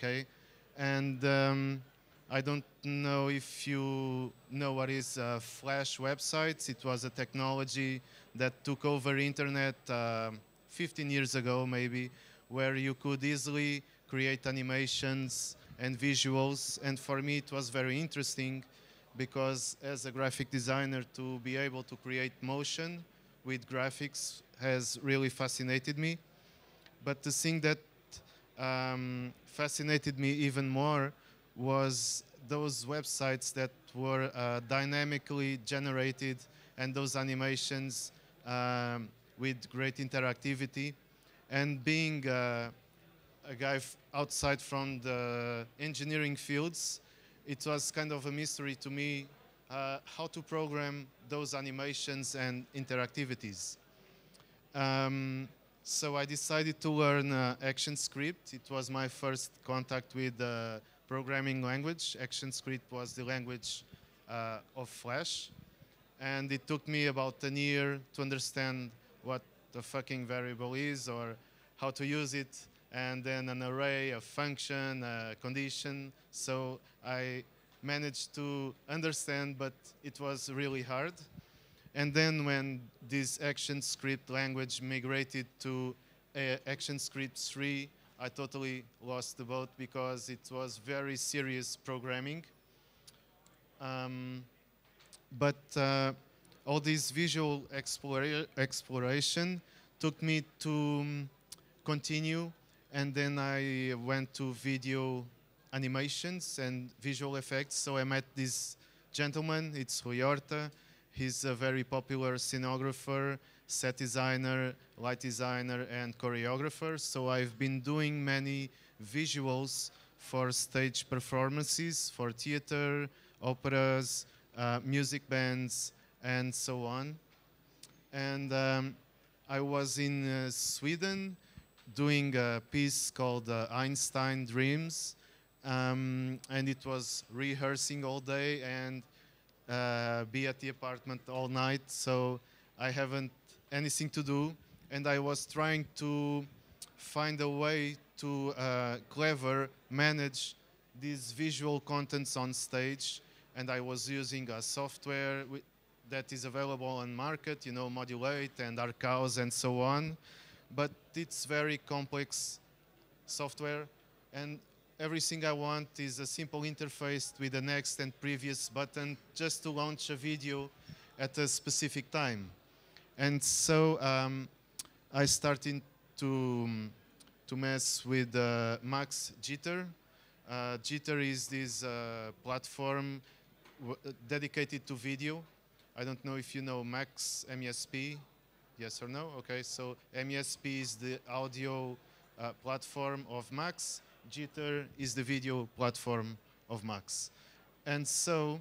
okay? And um, I don't know if you know what is uh, Flash websites. It was a technology that took over internet uh, 15 years ago, maybe, where you could easily create animations and visuals. And for me, it was very interesting because as a graphic designer, to be able to create motion with graphics has really fascinated me. But the thing that um, fascinated me even more was those websites that were uh, dynamically generated and those animations um, with great interactivity. And being uh, a guy outside from the engineering fields, it was kind of a mystery to me uh, how to program those animations and interactivities. Um, so I decided to learn uh, ActionScript. It was my first contact with the uh, programming language. ActionScript was the language uh, of Flash. And it took me about a year to understand what the fucking variable is or how to use it, and then an array, a function, a uh, condition. So I managed to understand, but it was really hard. And then when this ActionScript language migrated to uh, ActionScript 3, I totally lost the boat because it was very serious programming. Um, but uh, all this visual explora exploration took me to um, continue and then I went to video animations and visual effects. So I met this gentleman, it's Huyorta, He's a very popular scenographer, set designer, light designer, and choreographer. So I've been doing many visuals for stage performances, for theater, operas, uh, music bands, and so on. And um, I was in uh, Sweden doing a piece called uh, Einstein Dreams, um, and it was rehearsing all day and uh, be at the apartment all night, so I haven't anything to do, and I was trying to find a way to uh, clever manage these visual contents on stage, and I was using a software that is available on market, you know, Modulate and Arcaos and so on, but it's very complex software, and Everything I want is a simple interface with the next and previous button just to launch a video at a specific time. And so um, I started to, to mess with uh, Max Jitter. Uh, Jitter is this uh, platform uh, dedicated to video. I don't know if you know Max MESP. Yes or no? Okay, so MESP is the audio uh, platform of Max. Jitter is the video platform of Max. And so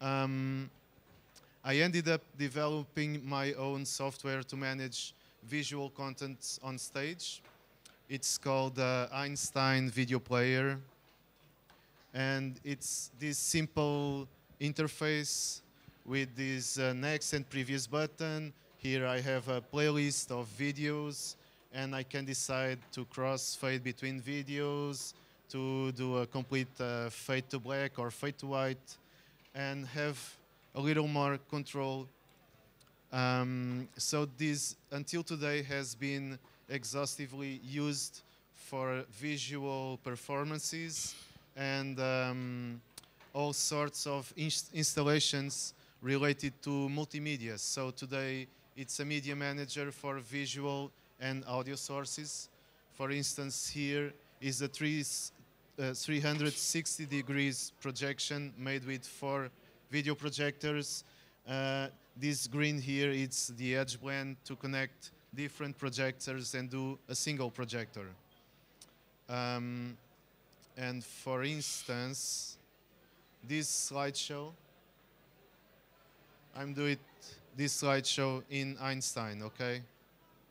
um, I ended up developing my own software to manage visual content on stage. It's called uh, Einstein Video Player. And it's this simple interface with this uh, next and previous button. Here I have a playlist of videos and I can decide to cross fade between videos, to do a complete uh, fade to black or fade to white, and have a little more control. Um, so this, until today, has been exhaustively used for visual performances and um, all sorts of inst installations related to multimedia. So today, it's a media manager for visual and audio sources. For instance, here is a three, uh, 360 degrees projection made with four video projectors. Uh, this green here is the edge blend to connect different projectors and do a single projector. Um, and for instance, this slideshow, I'm doing this slideshow in Einstein, okay?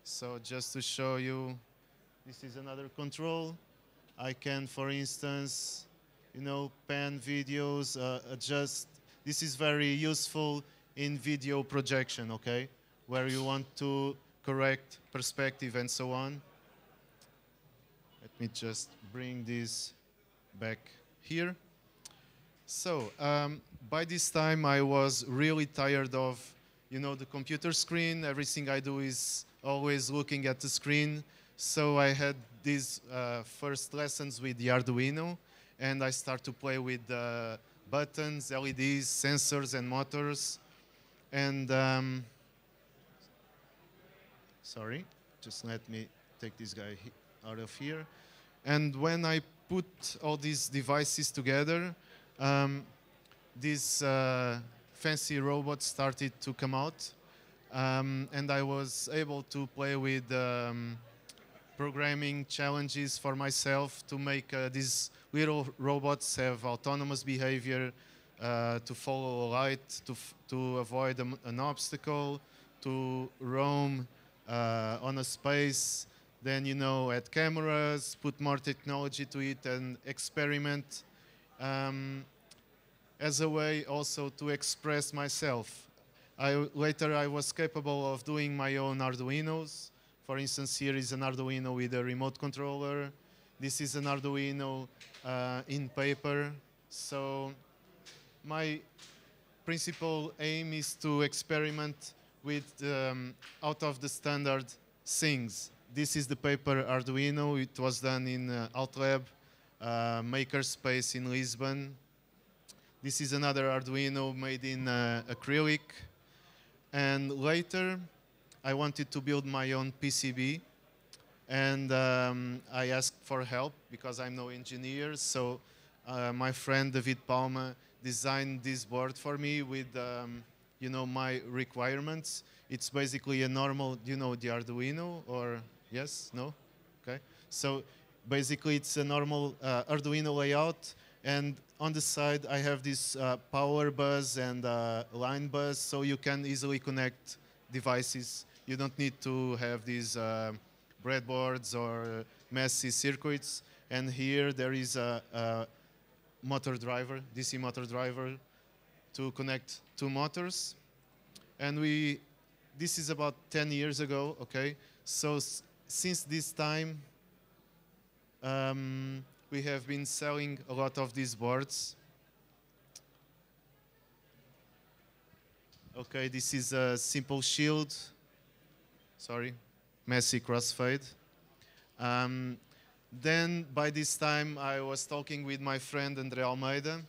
So just to show you, this is another control. I can, for instance, you know, pan videos, uh, adjust. This is very useful in video projection, okay? Where you want to correct perspective and so on. Let me just bring this back here. So um, by this time, I was really tired of, you know, the computer screen. Everything I do is always looking at the screen. So I had these uh, first lessons with the Arduino, and I start to play with uh, buttons, LEDs, sensors, and motors. And um, sorry, just let me take this guy out of here. And when I put all these devices together, um, this uh, fancy robot started to come out. Um, and I was able to play with um, programming challenges for myself to make uh, these little robots have autonomous behavior, uh, to follow a light, to, to avoid a, an obstacle, to roam uh, on a space, then, you know, add cameras, put more technology to it and experiment um, as a way also to express myself I, later I was capable of doing my own Arduinos. For instance, here is an Arduino with a remote controller. This is an Arduino uh, in paper. So my principal aim is to experiment with um, out of the standard things. This is the paper Arduino. It was done in uh, Outlab, uh, makerspace in Lisbon. This is another Arduino made in uh, acrylic. And later, I wanted to build my own PCB. And um, I asked for help because I'm no engineer. So uh, my friend David Palma designed this board for me with, um, you know, my requirements. It's basically a normal, you know, the Arduino or yes, no, okay. So basically, it's a normal uh, Arduino layout and on the side, I have this uh, power bus and uh, line bus, so you can easily connect devices. You don't need to have these uh, breadboards or messy circuits. And here there is a, a motor driver, DC motor driver, to connect two motors. And we, this is about 10 years ago, okay? So since this time, um, we have been selling a lot of these boards. Okay, this is a simple shield. Sorry, messy crossfade. Um, then by this time I was talking with my friend Andre Almeida.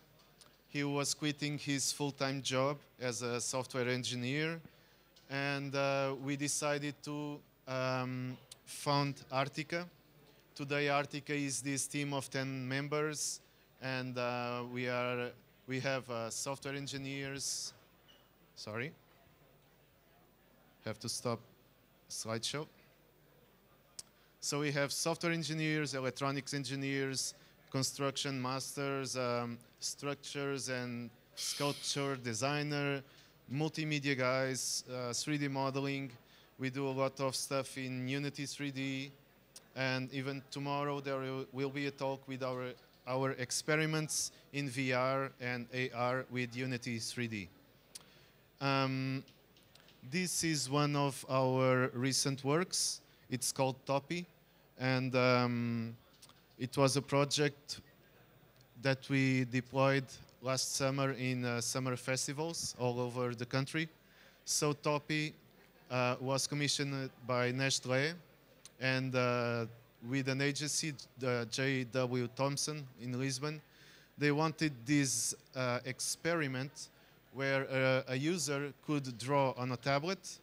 He was quitting his full-time job as a software engineer and uh, we decided to um, found Artica. Today Arctica is this team of 10 members and uh, we, are, we have uh, software engineers, sorry, have to stop slideshow. So we have software engineers, electronics engineers, construction masters, um, structures and sculpture designer, multimedia guys, uh, 3D modeling. We do a lot of stuff in Unity 3D. And even tomorrow there will be a talk with our, our experiments in VR and AR with Unity 3D. Um, this is one of our recent works. It's called Topi. And um, it was a project that we deployed last summer in uh, summer festivals all over the country. So Topi uh, was commissioned by Nestlé and uh, with an agency, uh, J.W. Thompson in Lisbon, they wanted this uh, experiment where uh, a user could draw on a tablet.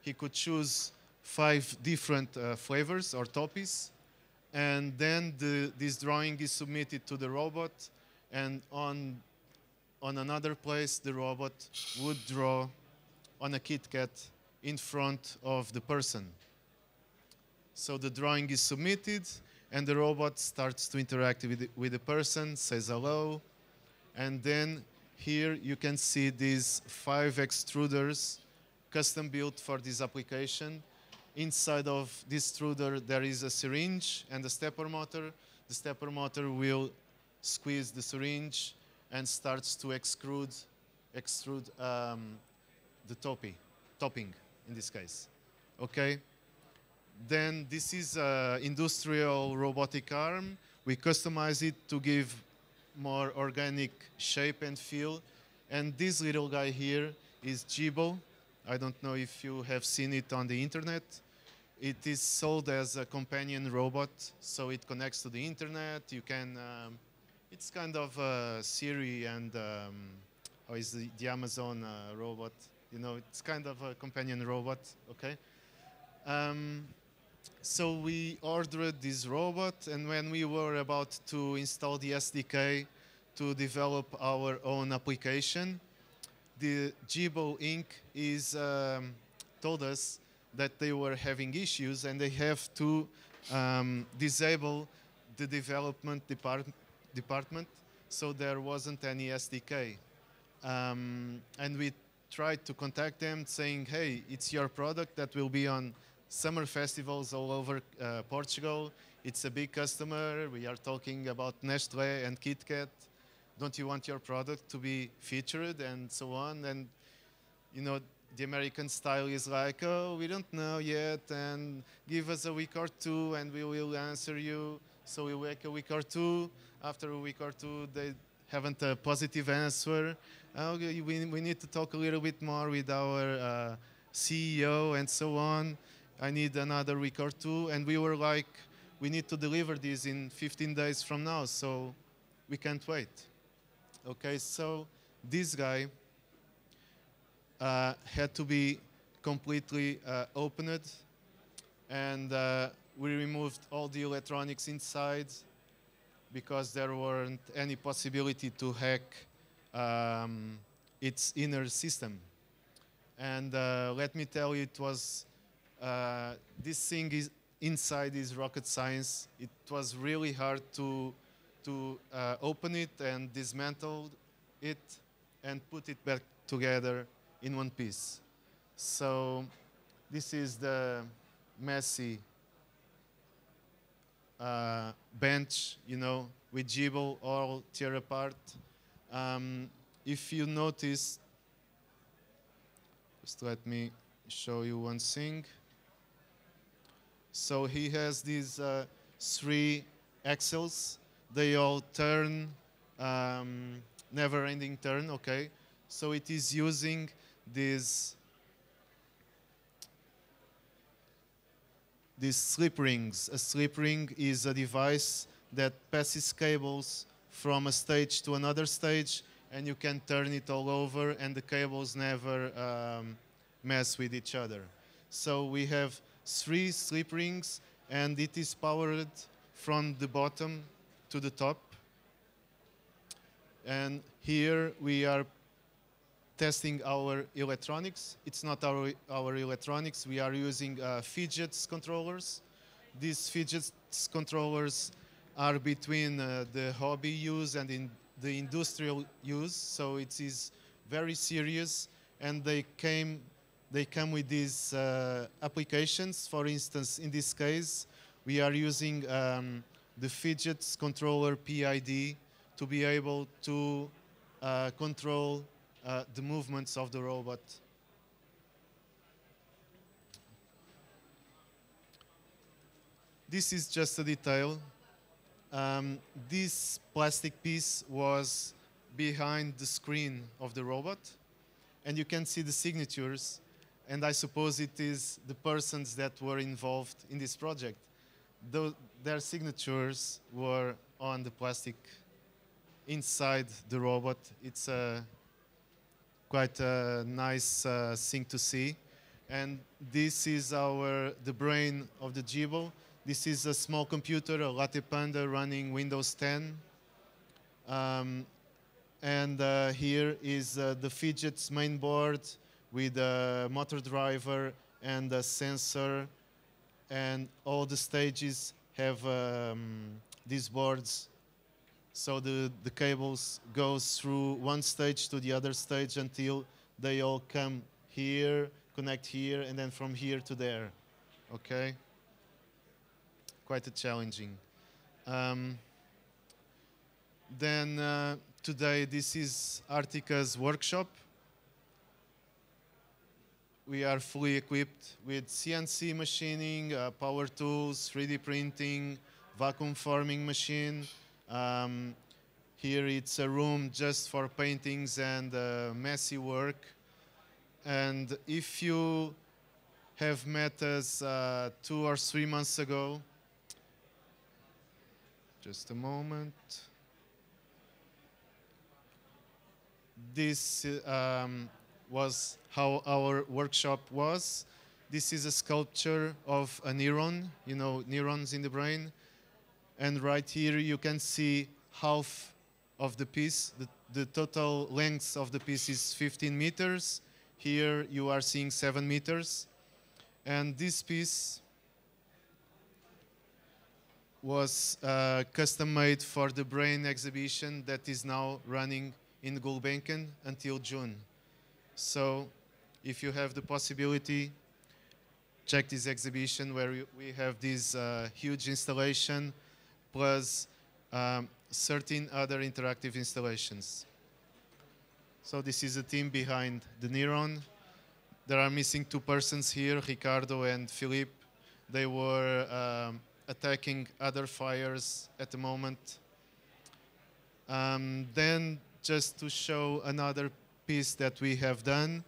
He could choose five different uh, flavors or topics, and then the, this drawing is submitted to the robot, and on on another place, the robot would draw on a KitKat in front of the person. So the drawing is submitted, and the robot starts to interact with the, with the person, says hello, and then here you can see these five extruders custom built for this application. Inside of this extruder, there is a syringe and a stepper motor. The stepper motor will squeeze the syringe and starts to extrude, extrude um, the topi, topping in this case. Okay? then this is an industrial robotic arm. We customize it to give more organic shape and feel. And this little guy here is Jibo. I don't know if you have seen it on the internet. It is sold as a companion robot, so it connects to the internet. You can, um, it's kind of uh, Siri and, um, how oh, is the, the Amazon uh, robot? You know, it's kind of a companion robot, okay? Um, so we ordered this robot, and when we were about to install the SDK to develop our own application, the Jibo Inc. is um, told us that they were having issues and they have to um, disable the development depart department, so there wasn't any SDK. Um, and we tried to contact them saying, hey, it's your product that will be on summer festivals all over uh, Portugal. It's a big customer. We are talking about Nestle and KitKat. Don't you want your product to be featured and so on? And you know, the American style is like, oh, we don't know yet, and give us a week or two, and we will answer you. So we wait a week or two. After a week or two, they haven't a positive answer. Okay, oh, we, we need to talk a little bit more with our uh, CEO and so on. I need another week or two. And we were like, we need to deliver this in 15 days from now, so we can't wait. Okay, so this guy uh, had to be completely uh, opened, and uh, we removed all the electronics inside because there weren't any possibility to hack um, its inner system. And uh, let me tell you, it was uh, this thing is inside is rocket science. It was really hard to to uh, open it and dismantle it and put it back together in one piece. So this is the messy uh, bench, you know, with Jibble all tear apart. Um, if you notice, just let me show you one thing. So he has these uh, three axles. They all turn, um, never-ending turn, okay? So it is using these, these slip rings. A slip ring is a device that passes cables from a stage to another stage and you can turn it all over and the cables never um, mess with each other. So we have three slip rings and it is powered from the bottom to the top. And here we are testing our electronics. It's not our, our electronics. We are using uh, fidgets controllers. These fidgets controllers are between uh, the hobby use and in the industrial use. So it is very serious and they came they come with these uh, applications. For instance, in this case, we are using um, the fidgets controller PID to be able to uh, control uh, the movements of the robot. This is just a detail. Um, this plastic piece was behind the screen of the robot, and you can see the signatures and I suppose it is the persons that were involved in this project. their signatures were on the plastic inside the robot. It's a quite a nice uh, thing to see. And this is our the brain of the Jibo. This is a small computer, a Latte Panda running Windows 10. Um, and uh, here is uh, the fidget's main board, with a motor driver and a sensor and all the stages have um, these boards so the, the cables goes through one stage to the other stage until they all come here connect here and then from here to there okay quite a challenging um, then uh, today this is Artica's workshop we are fully equipped with CNC machining, uh, power tools, 3D printing, vacuum forming machine. Um, here it's a room just for paintings and uh, messy work. And if you have met us uh, two or three months ago, just a moment. This um, was how our workshop was. This is a sculpture of a neuron, you know, neurons in the brain. And right here you can see half of the piece. The, the total length of the piece is 15 meters. Here you are seeing seven meters. And this piece was uh, custom made for the brain exhibition that is now running in Gulbenkian until June. So if you have the possibility, check this exhibition where we have this uh, huge installation plus um, 13 other interactive installations. So this is the team behind the Neuron. There are missing two persons here, Ricardo and Philippe. They were um, attacking other fires at the moment. Um, then just to show another piece that we have done.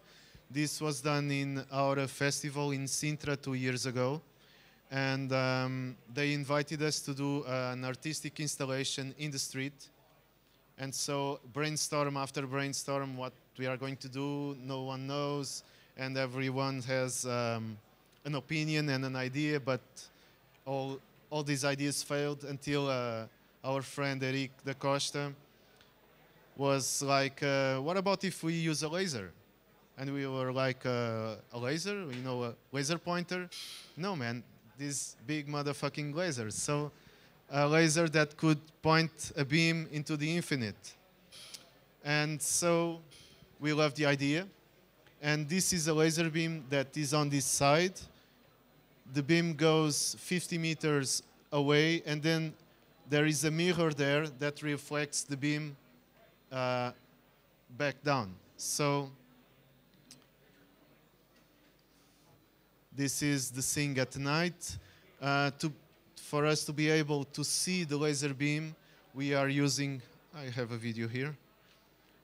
This was done in our festival in Sintra two years ago. And um, they invited us to do an artistic installation in the street. And so brainstorm after brainstorm what we are going to do, no one knows, and everyone has um, an opinion and an idea, but all, all these ideas failed until uh, our friend Eric da Costa was like, uh, what about if we use a laser? And we were like, uh, a laser, you know, a laser pointer? No, man, these big motherfucking lasers. So a laser that could point a beam into the infinite. And so we love the idea. And this is a laser beam that is on this side. The beam goes 50 meters away, and then there is a mirror there that reflects the beam uh, back down. So this is the thing at night. Uh, to, for us to be able to see the laser beam, we are using, I have a video here,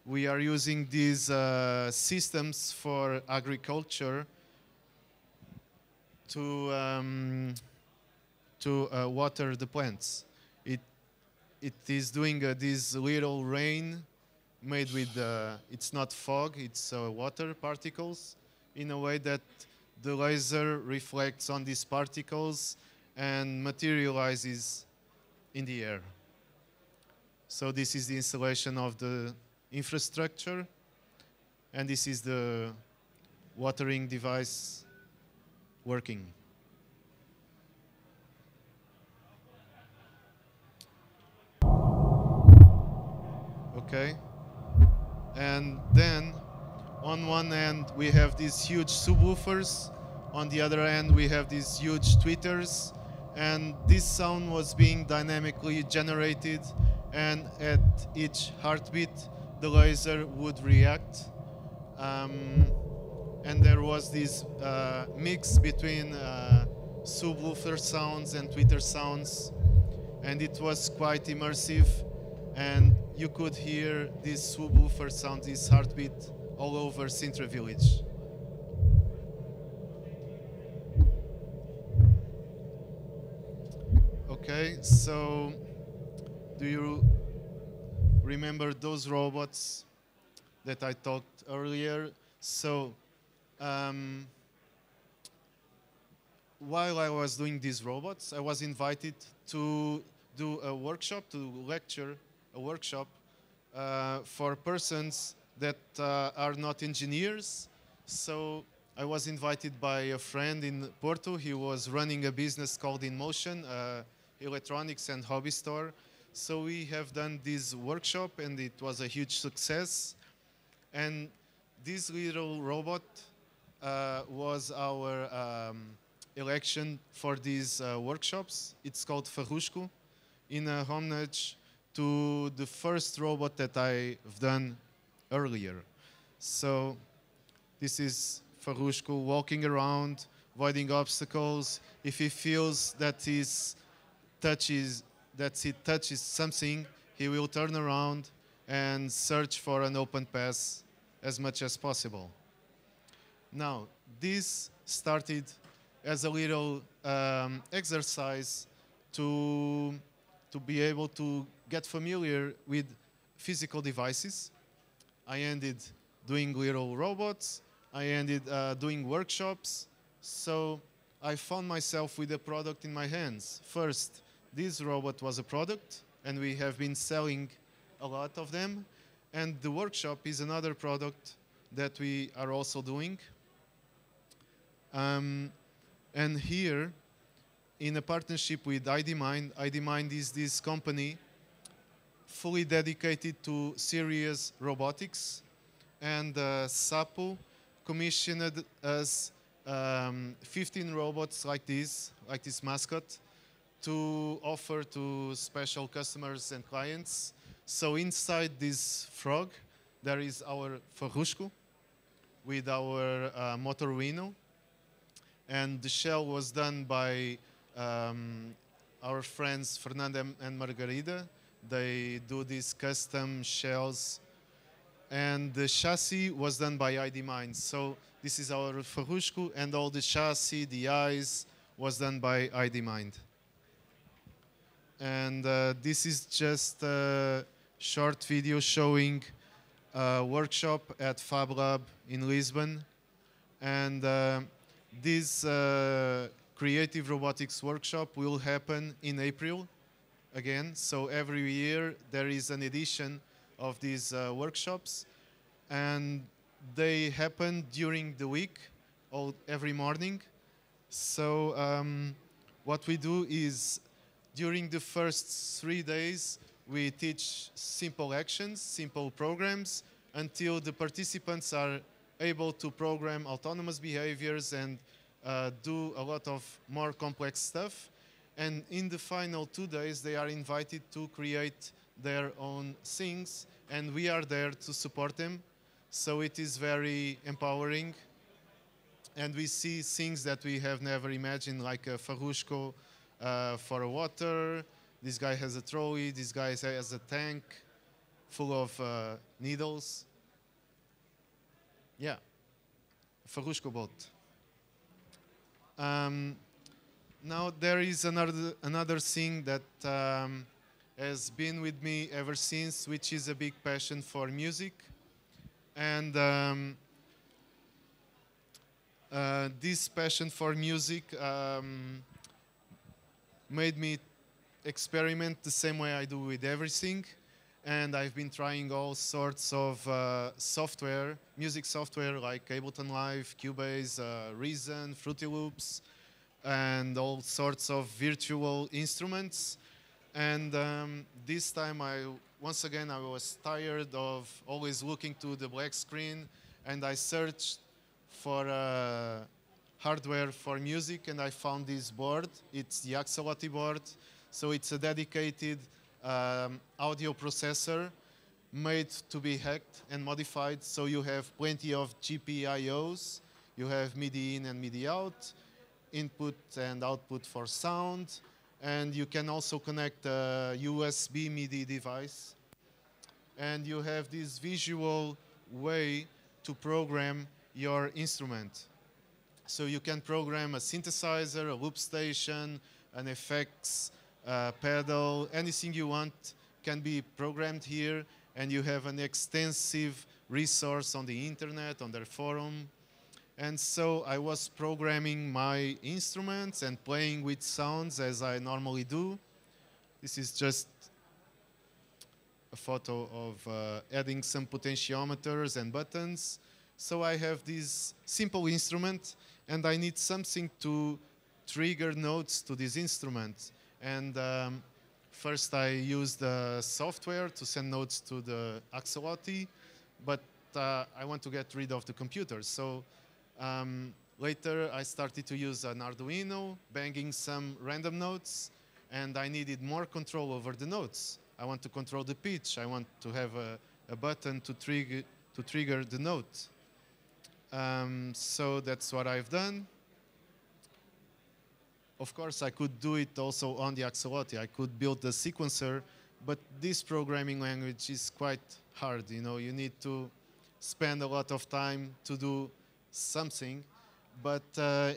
we are using these uh, systems for agriculture to, um, to uh, water the plants. It, it is doing uh, this little rain made with uh, it's not fog, it's uh, water particles in a way that the laser reflects on these particles and materializes in the air. So this is the installation of the infrastructure and this is the watering device working. Okay. And then on one end we have these huge subwoofers, on the other end we have these huge tweeters, and this sound was being dynamically generated and at each heartbeat the laser would react. Um, and there was this uh, mix between uh, subwoofer sounds and tweeter sounds and it was quite immersive and you could hear this subwoofer sound, this heartbeat all over Sintra village. Okay, so do you remember those robots that I talked earlier? So um, while I was doing these robots, I was invited to do a workshop, to lecture a workshop uh, for persons that uh, are not engineers. So I was invited by a friend in Porto. He was running a business called InMotion, uh, electronics and hobby store. So we have done this workshop and it was a huge success. And this little robot uh, was our um, election for these uh, workshops. It's called Farrusco in homage to the first robot that I've done earlier. So this is Farushko walking around, avoiding obstacles. If he feels that his touches that he touches something, he will turn around and search for an open path as much as possible. Now, this started as a little um, exercise to, to be able to get familiar with physical devices. I ended doing little robots. I ended uh, doing workshops. So I found myself with a product in my hands. First, this robot was a product, and we have been selling a lot of them. And the workshop is another product that we are also doing. Um, and here, in a partnership with IDMind, IDMind is this company fully dedicated to serious robotics, and uh, SAPO commissioned us um, 15 robots like this, like this mascot, to offer to special customers and clients. So inside this frog, there is our Ferrusco with our uh, Motorino. And the shell was done by um, our friends Fernanda and Margarida, they do these custom shells. And the chassis was done by ID Mines. So this is our Ferrushku, and all the chassis, the eyes, was done by ID Mind. And uh, this is just a short video showing a workshop at Fab Lab in Lisbon. And uh, this uh, creative robotics workshop will happen in April again. So every year there is an edition of these uh, workshops, and they happen during the week, every morning. So um, what we do is during the first three days we teach simple actions, simple programs until the participants are able to program autonomous behaviors and uh, do a lot of more complex stuff. And in the final two days, they are invited to create their own things, and we are there to support them. So it is very empowering. And we see things that we have never imagined, like a Farushko uh, for water. This guy has a trolley. This guy has a tank full of uh, needles. Yeah, Farushko boat. Um, now there is another another thing that um, has been with me ever since, which is a big passion for music, and um, uh, this passion for music um, made me experiment the same way I do with everything, and I've been trying all sorts of uh, software, music software like Ableton Live, Cubase, uh, Reason, Fruity Loops and all sorts of virtual instruments. And um, this time, I once again, I was tired of always looking to the black screen, and I searched for uh, hardware for music, and I found this board. It's the Axolotl board. So it's a dedicated um, audio processor made to be hacked and modified. So you have plenty of GPIOs, you have MIDI in and MIDI out, input and output for sound. And you can also connect a USB MIDI device. And you have this visual way to program your instrument. So you can program a synthesizer, a loop station, an effects uh, pedal, anything you want can be programmed here. And you have an extensive resource on the internet, on their forum. And so I was programming my instruments and playing with sounds as I normally do. This is just a photo of uh, adding some potentiometers and buttons. So I have this simple instrument and I need something to trigger notes to this instrument. And um, first I used the software to send notes to the Axolotl, but uh, I want to get rid of the computer. So um, later, I started to use an Arduino, banging some random notes, and I needed more control over the notes. I want to control the pitch. I want to have a, a button to trigger to trigger the note. Um, so that's what I've done. Of course, I could do it also on the Axolotl. I could build the sequencer, but this programming language is quite hard. You know, you need to spend a lot of time to do something, but uh,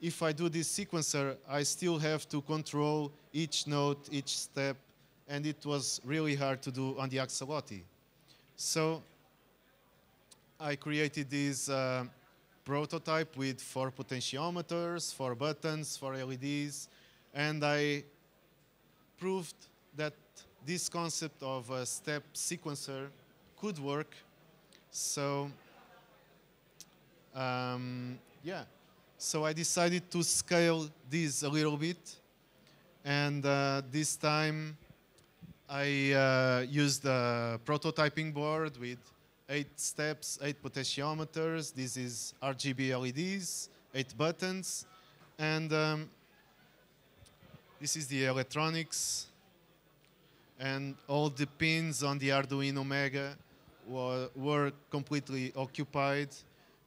if I do this sequencer, I still have to control each note, each step, and it was really hard to do on the axolotl. So I created this uh, prototype with four potentiometers, four buttons, four LEDs, and I proved that this concept of a step sequencer could work. So um, yeah, so I decided to scale this a little bit. And uh, this time I uh, used a prototyping board with eight steps, eight potentiometers. This is RGB LEDs, eight buttons. And um, this is the electronics. And all the pins on the Arduino Mega were, were completely occupied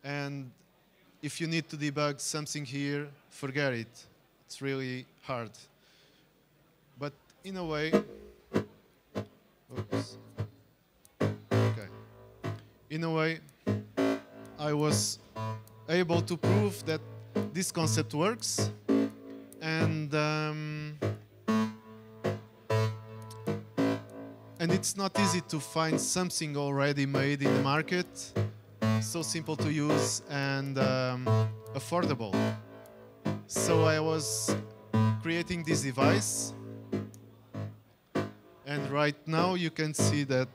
and if you need to debug something here, forget it. It's really hard. But in a way, oops. Okay. In a way, I was able to prove that this concept works and um, and it's not easy to find something already made in the market so simple to use and um, affordable. So I was creating this device and right now you can see that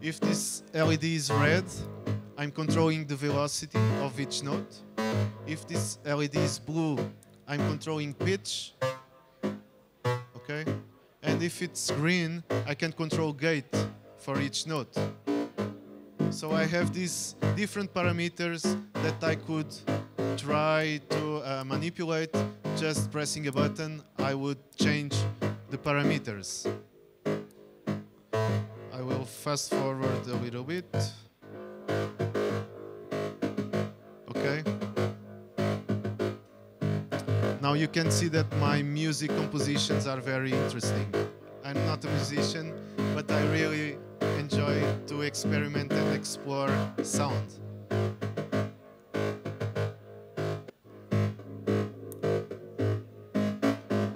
if this LED is red, I'm controlling the velocity of each note. If this LED is blue, I'm controlling pitch, okay? And if it's green, I can control gate for each note. So I have these different parameters that I could try to uh, manipulate just pressing a button. I would change the parameters. I will fast forward a little bit. Okay. Now you can see that my music compositions are very interesting. I'm not a musician, but I really enjoy to experiment and explore sound.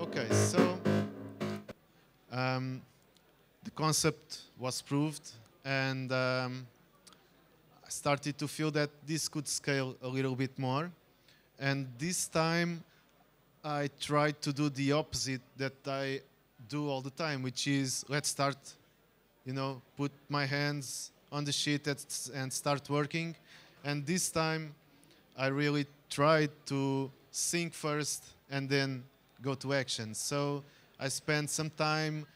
Okay, so um, the concept was proved and um, I started to feel that this could scale a little bit more. And this time I tried to do the opposite that I do all the time, which is let's start you know, put my hands on the sheet and start working. And this time, I really tried to think first and then go to action. So I spent some time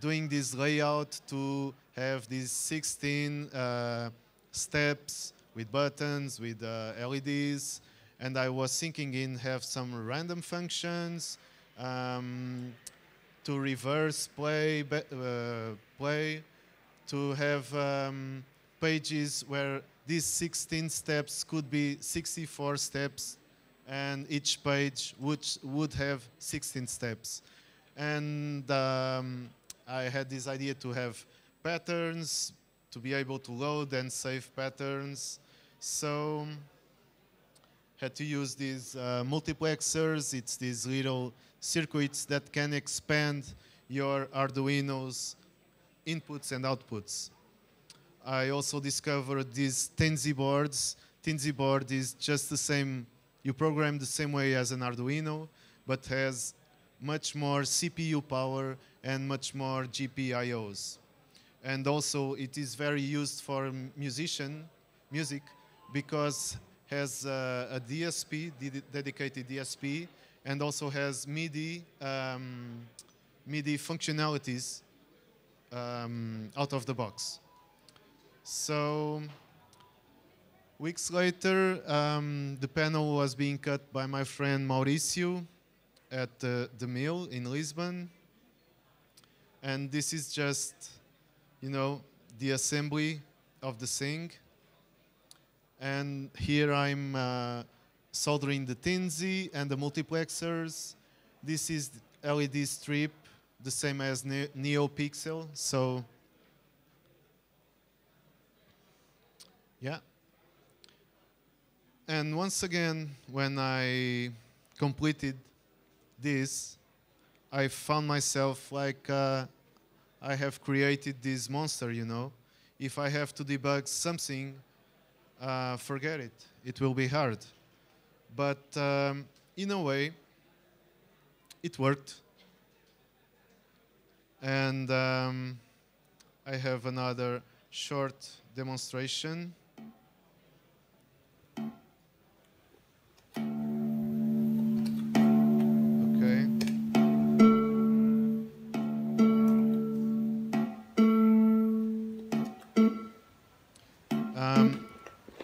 doing this layout to have these 16 uh, steps with buttons, with uh, LEDs, and I was thinking in have some random functions um, to reverse play, uh, way to have um, pages where these 16 steps could be 64 steps and each page would, would have 16 steps. And um, I had this idea to have patterns, to be able to load and save patterns. So had to use these uh, multiplexers, it's these little circuits that can expand your Arduinos inputs and outputs. I also discovered these Tenzi boards. Tenzi board is just the same, you program the same way as an Arduino, but has much more CPU power and much more GPIOs. And also it is very used for musician, music, because has a, a DSP, dedicated DSP, and also has MIDI, um, MIDI functionalities um, out of the box. So weeks later, um, the panel was being cut by my friend Mauricio at the, the mill in Lisbon. And this is just, you know, the assembly of the thing. And here I'm uh, soldering the Tinsy and the multiplexers. This is LED strip the same as NeoPixel. So, yeah. And once again, when I completed this, I found myself like uh, I have created this monster, you know. If I have to debug something, uh, forget it. It will be hard. But um, in a way, it worked. And um, I have another short demonstration. Um,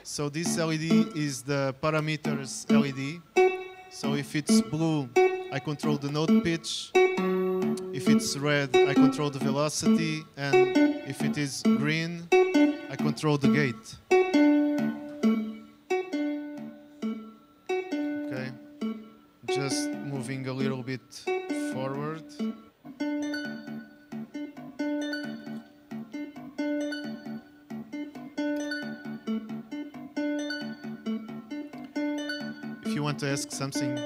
so this LED is the parameters LED. So if it's blue, I control the note pitch. If it's red, I control the velocity, and if it is green, I control the gate. Okay, just moving a little bit forward. If you want to ask something,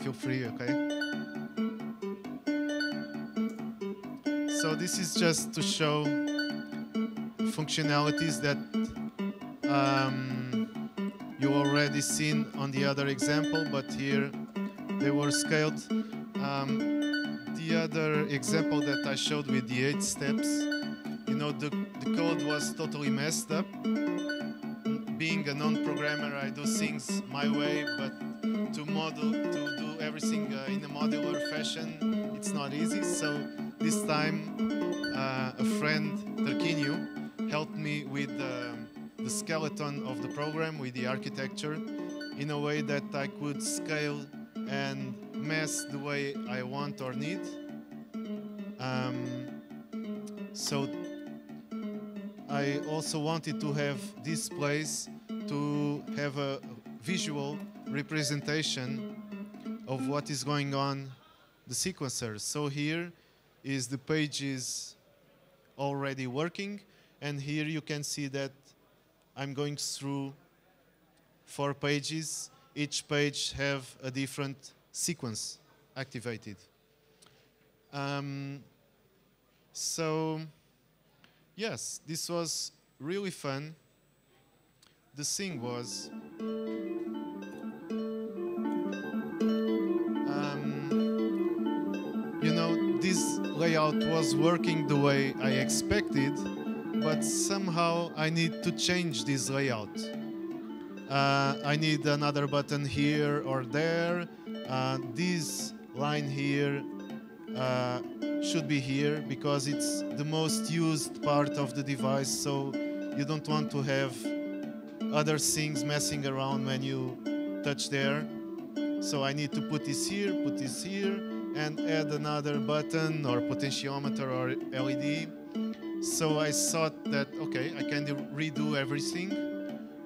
feel free, okay? So this is just to show functionalities that um, you already seen on the other example, but here they were scaled. Um, the other example that I showed with the eight steps, you know, the, the code was totally messed up. Being a non-programmer, I do things my way, but to model, to do everything uh, in a modular fashion, it's not easy. So this time, uh, a friend, Tarquinio, helped me with um, the skeleton of the program, with the architecture, in a way that I could scale and mess the way I want or need. Um, so I also wanted to have this place to have a visual representation of what is going on the sequencer. So here is the page is already working and here you can see that I'm going through four pages each page have a different sequence activated um, so yes this was really fun the thing was was working the way I expected, but somehow I need to change this layout. Uh, I need another button here or there. Uh, this line here uh, should be here because it's the most used part of the device, so you don't want to have other things messing around when you touch there. So I need to put this here, put this here, and add another button or potentiometer or LED. So I thought that, okay, I can redo everything.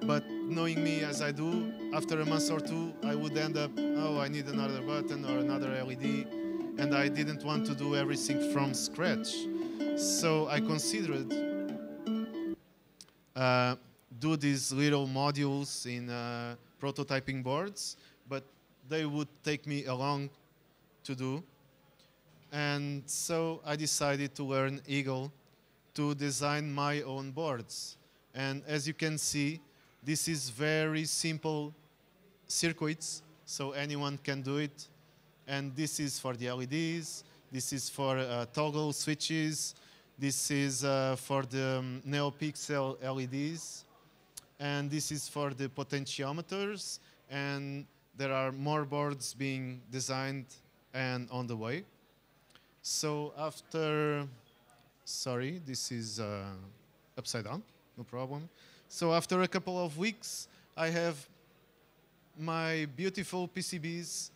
But knowing me as I do, after a month or two, I would end up, oh, I need another button or another LED. And I didn't want to do everything from scratch. So I considered uh, do these little modules in uh, prototyping boards, but they would take me a long to do. And so I decided to learn Eagle to design my own boards. And as you can see, this is very simple circuits, so anyone can do it. And this is for the LEDs, this is for uh, toggle switches, this is uh, for the um, NeoPixel LEDs, and this is for the potentiometers, and there are more boards being designed and on the way. So after, sorry, this is uh, upside down, no problem. So after a couple of weeks, I have my beautiful PCBs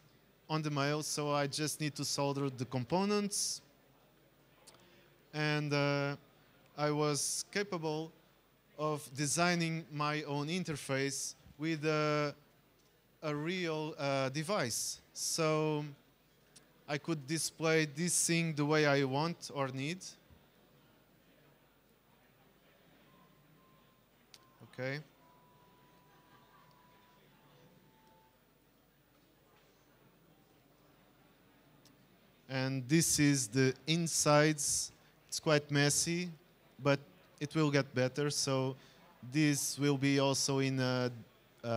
on the mail, so I just need to solder the components. And uh, I was capable of designing my own interface with uh, a real uh, device. So I could display this thing the way I want or need. Okay. And this is the insides. It's quite messy, but it will get better. So this will be also in a, uh,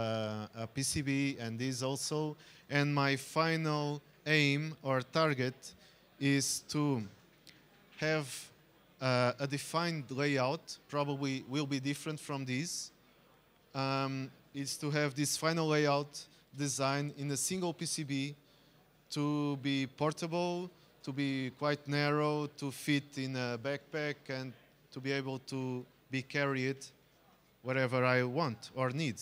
a PCB and this also. And my final aim or target is to have uh, a defined layout, probably will be different from this, um, is to have this final layout designed in a single PCB to be portable, to be quite narrow, to fit in a backpack, and to be able to be carried wherever I want or need.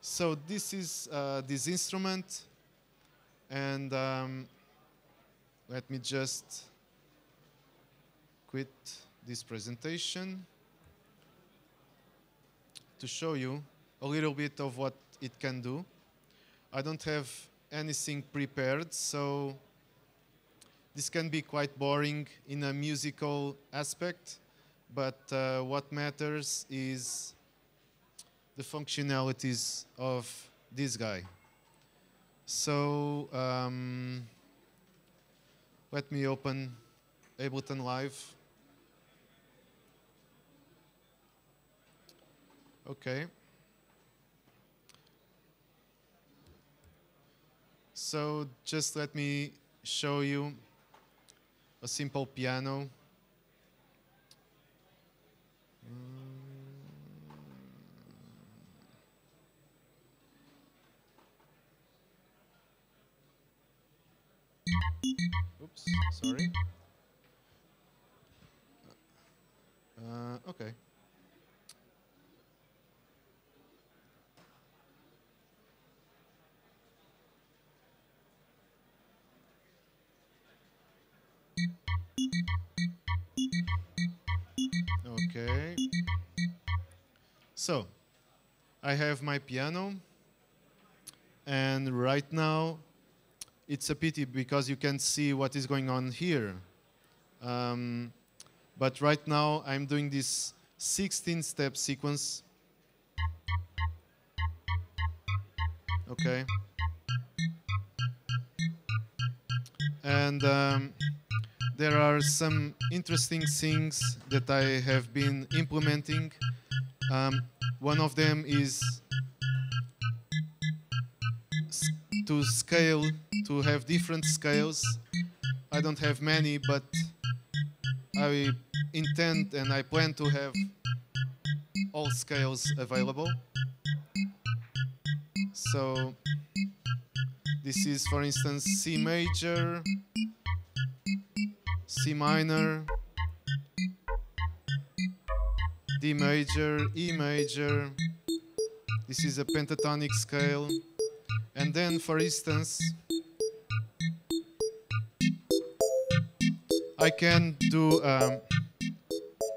So this is uh, this instrument and um, let me just quit this presentation to show you a little bit of what it can do. I don't have anything prepared, so this can be quite boring in a musical aspect, but uh, what matters is the functionalities of this guy. So um, let me open Ableton Live. Okay. So just let me show you a simple piano. Oops, sorry. Uh, okay. Okay. So, I have my piano, and right now it's a pity because you can't see what is going on here. Um, but right now I'm doing this 16 step sequence. Okay. And um, there are some interesting things that I have been implementing. Um, one of them is to scale, to have different scales. I don't have many, but I intend and I plan to have all scales available. So this is, for instance, C major, C minor, D major, E major. This is a pentatonic scale and then for instance I can do um,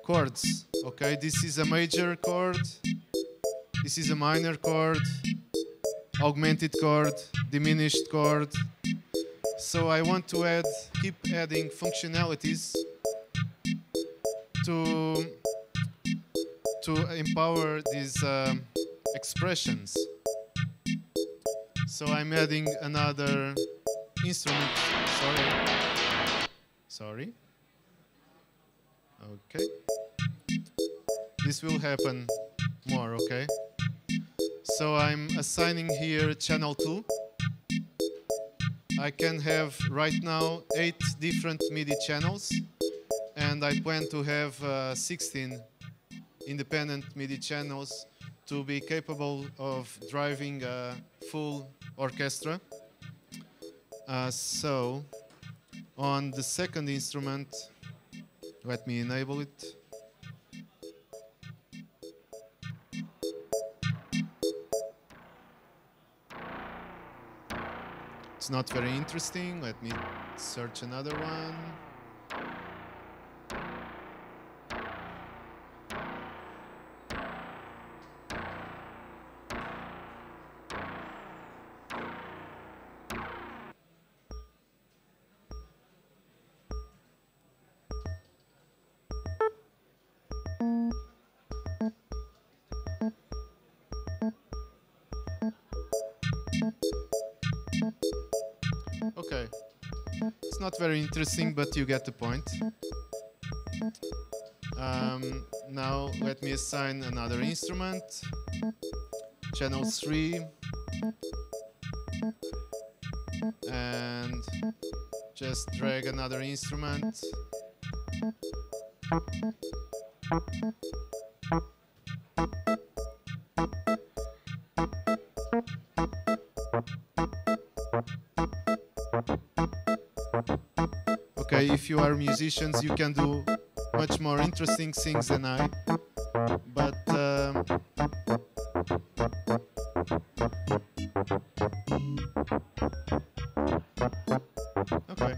chords okay this is a major chord this is a minor chord augmented chord diminished chord so I want to add keep adding functionalities to to empower these um, expressions so I'm adding another instrument. Sorry. Sorry. Okay. This will happen more, okay? So I'm assigning here channel 2. I can have right now 8 different MIDI channels and I plan to have uh, 16 independent MIDI channels to be capable of driving a uh, full orchestra. Uh, so on the second instrument, let me enable it. It's not very interesting. Let me search another one. It's not very interesting, but you get the point. Um, now let me assign another instrument. Channel 3. And just drag another instrument. if you are musicians, you can do much more interesting things than I. But um, okay.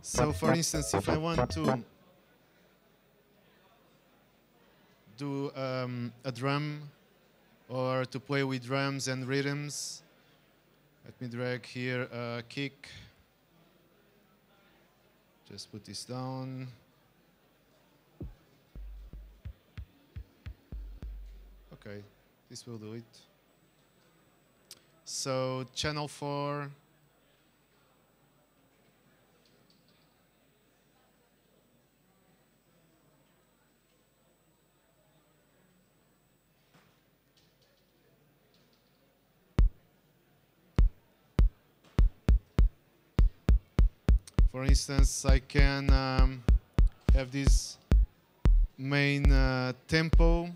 So, for instance, if I want to do um, a drum or to play with drums and rhythms, let me drag here a uh, kick. Just put this down. Okay, this will do it. So channel 4 For instance, I can um, have this main uh, tempo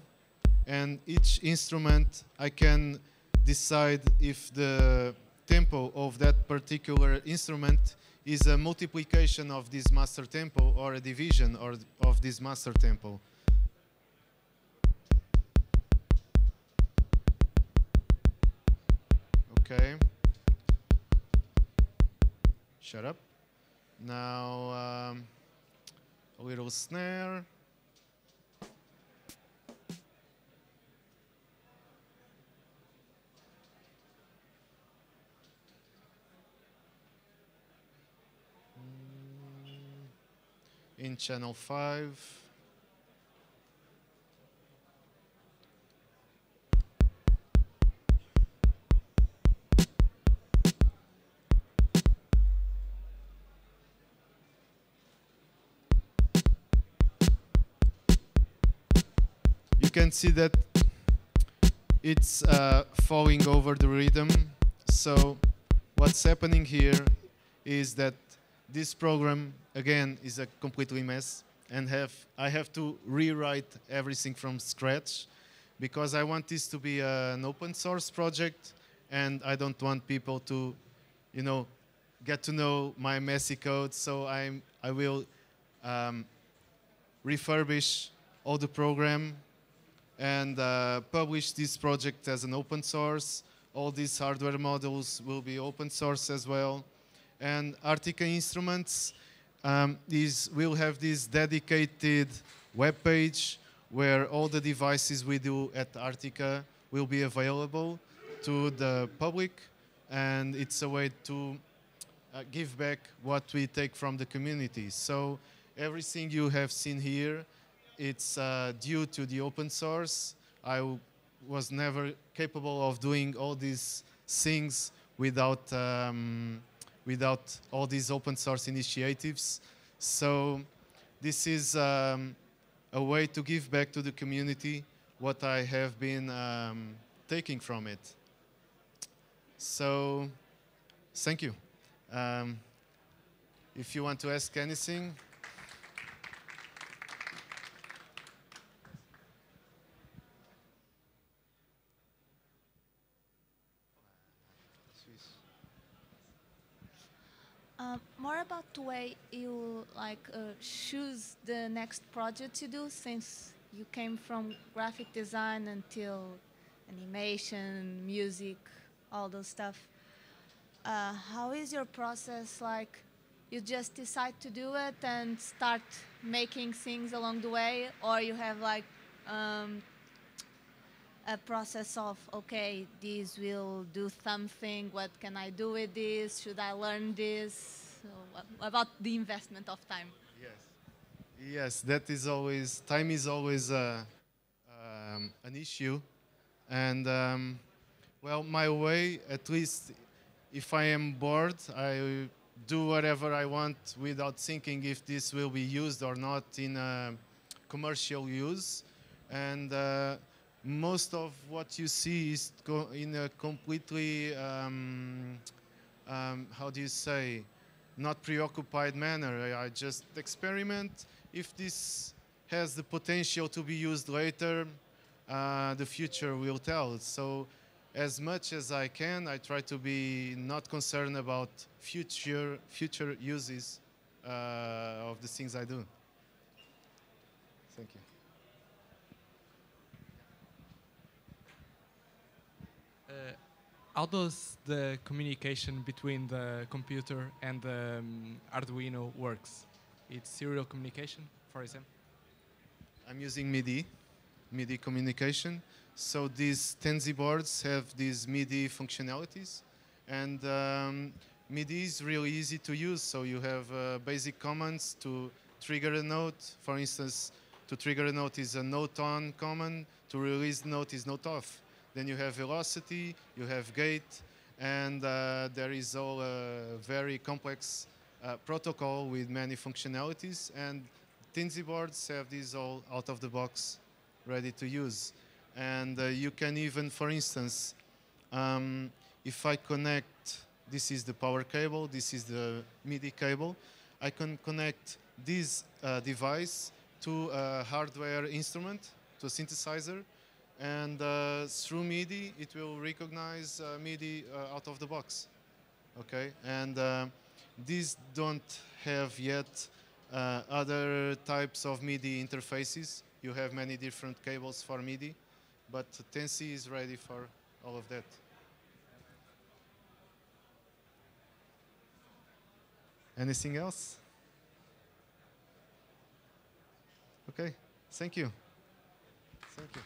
and each instrument I can decide if the tempo of that particular instrument is a multiplication of this master tempo or a division or of this master tempo. Okay. Shut up. Now, um, a little snare. Mm. in channel 5. can see that it's uh, falling over the rhythm. So what's happening here is that this program, again, is a completely mess. And have I have to rewrite everything from scratch because I want this to be an open source project and I don't want people to, you know, get to know my messy code. So I'm, I will um, refurbish all the program and uh, publish this project as an open source. All these hardware models will be open source as well. And Artica Instruments um, is, will have this dedicated web page where all the devices we do at Artica will be available to the public. And it's a way to uh, give back what we take from the community. So everything you have seen here it's uh, due to the open source. I was never capable of doing all these things without, um, without all these open source initiatives. So this is um, a way to give back to the community what I have been um, taking from it. So thank you. Um, if you want to ask anything, more about the way you like uh, choose the next project to do since you came from graphic design until animation, music, all those stuff. Uh, how is your process like? You just decide to do it and start making things along the way, or you have like um, a process of okay, this will do something. What can I do with this? Should I learn this? so about the investment of time. Yes, yes, that is always time is always uh, um, an issue, and um, well, my way at least, if I am bored, I do whatever I want without thinking if this will be used or not in a uh, commercial use, and. Uh, most of what you see is in a completely um, um, how do you say not preoccupied manner. I just experiment. If this has the potential to be used later, uh, the future will tell. So as much as I can, I try to be not concerned about future, future uses uh, of the things I do. Thank you. Uh, how does the communication between the computer and the um, Arduino works? It's serial communication, for example? I'm using MIDI, MIDI communication. So these Tenzi boards have these MIDI functionalities. And um, MIDI is really easy to use. So you have uh, basic commands to trigger a note. For instance, to trigger a note is a note on command. To release note is note off. Then you have velocity, you have gate, and uh, there is all a very complex uh, protocol with many functionalities. And Tinsy boards have these all out of the box, ready to use. And uh, you can even, for instance, um, if I connect, this is the power cable, this is the MIDI cable, I can connect this uh, device to a hardware instrument, to a synthesizer, and uh, through MIDI, it will recognize uh, MIDI uh, out of the box. Okay, and these don't have yet other types of MIDI interfaces. You have many different cables for MIDI, but Tensi is ready for all of that. Anything else? Okay, thank you. Thank you.